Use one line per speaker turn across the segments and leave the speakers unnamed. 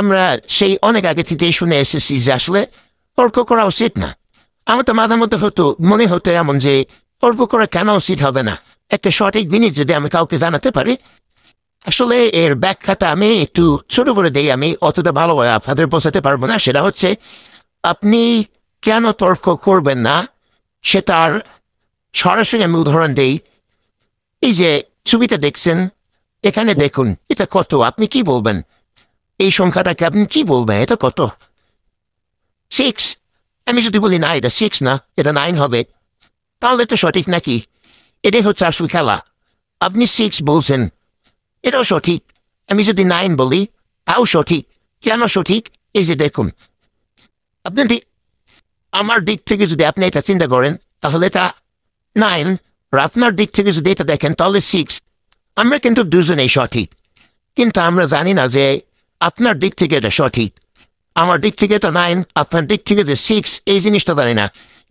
আমরা সেই অনেক আগে থেকে শুনে এসেছি যে আসলে তর্ক করা উচিত না আমার তো মাঝে মধ্যে হতো মনে হতো এমন যে তর্ক করা কেন উচিত হবে না একটা সঠিক জিনিস যদি আমি কাউকে জানাতে পারি আসলে এর ব্যাখ্যাটা আমি একটু ছোট করে দিই আমি অতটা ভালোভাবে আপনাদের বোঝাতে পারবো না সেটা হচ্ছে আপনি কেন তর্ক করবেন না সে তার সরাসরি আমি উদাহরণ দিই এই যে ছবিটা দেখছেন এখানে দেখুন এটা কত আপনি কি বলবেন এই সংখ্যাটাকে আপনি কি বলবেন এটা কত সিক্স আমি যদি বলি না এটা সিক্স না এটা নাইন হবে তাহলে তো সঠিক নাকি এটাই হচ্ছে আসল খেলা আপনি সিক্স বলছেন এটাও সঠিক আমি যদি নাইন বলি তাও সঠিক কেন সঠিক এই যে দেখুন আপনি আমার দিক থেকে যদি আপনি এটা চিন্তা করেন তাহলে তা নাইন আর আপনার দিক থেকে যদি এটা দেখেন তাহলে সিক্স আমরা কিন্তু দুজনেই সঠিক কিন্তু আমরা জানি না যে আপনার দিক থেকে এটা সঠিক আমার দিক থেকে এটা নাইন আপনার দিক থেকে যে সিক্স এই জিনিসটা জানি না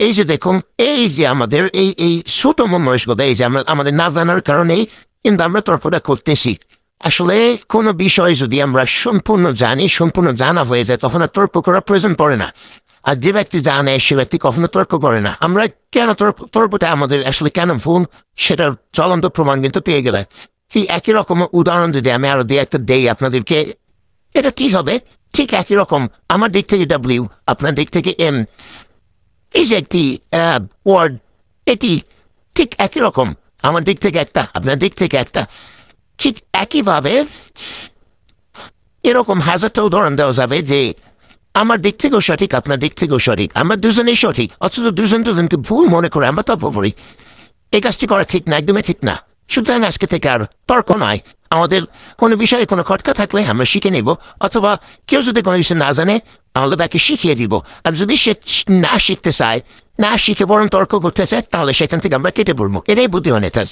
এই যে দেখুন এই যে আমাদের এই এই ছোট মনস্কতা এই যে আমরা আমাদের না জানার কারণেই কিন্তু আমরা তর্কটা করতেছি আসলে কোনো বিষয় যদি আমরা সম্পূর্ণ জানি সম্পূর্ণ জানা হয়ে যায় তখন আর তর্ক করার প্রয়োজন পড়ে না আর যে ব্যক্তি জানে সে ব্যক্তি কখনো তর্ক করে না আমরা কেন তর্ক তর্কটা আমাদের আসলে কেন ভুল সেটার চলন্ত প্রমাণ কিন্তু পেয়ে গেলে কি একই রকম উদাহরণ যদি আমি আরো দিয়ে একটা দেই আপনাদেরকে এটা কি হবে ঠিক একই রকম আমার দিক থেকে ডাব্লিউ আপনার দিক থেকে এম এই যে একটি ওয়ার্ড এটি ঠিক একই রকম আমার দিক থেকে একটা আপনার দিক থেকে একটা ঠিক একইভাবে এরকম হাজারটা উদাহরণ দেওয়া যাবে যে আমার দিক থেকেও সঠিক আপনার দিক থেকেও সঠিক আমার দুজনেই সঠিক অথচ দুজন দুজনকে ভুল মনে করে আমরা তপ করি এই কাজটি করা ঠিক না একদমই ঠিক না সুতরাং আজকে থেকে আর তর্ক নয় আমাদের কোনো বিষয়ে কোনো খটকা থাকলে আমরা শিখে নেব অথবা কেউ যদি কোনো কিছু না জানে তাহলে তাকে শিখিয়ে দিব আর যদি সে না শিখতে চায় না শিখে বরং তর্ক করতে চায় তাহলে সেখান থেকে আমরা কেটে পড়বো এটাই বুদ্ধি অনেতাজ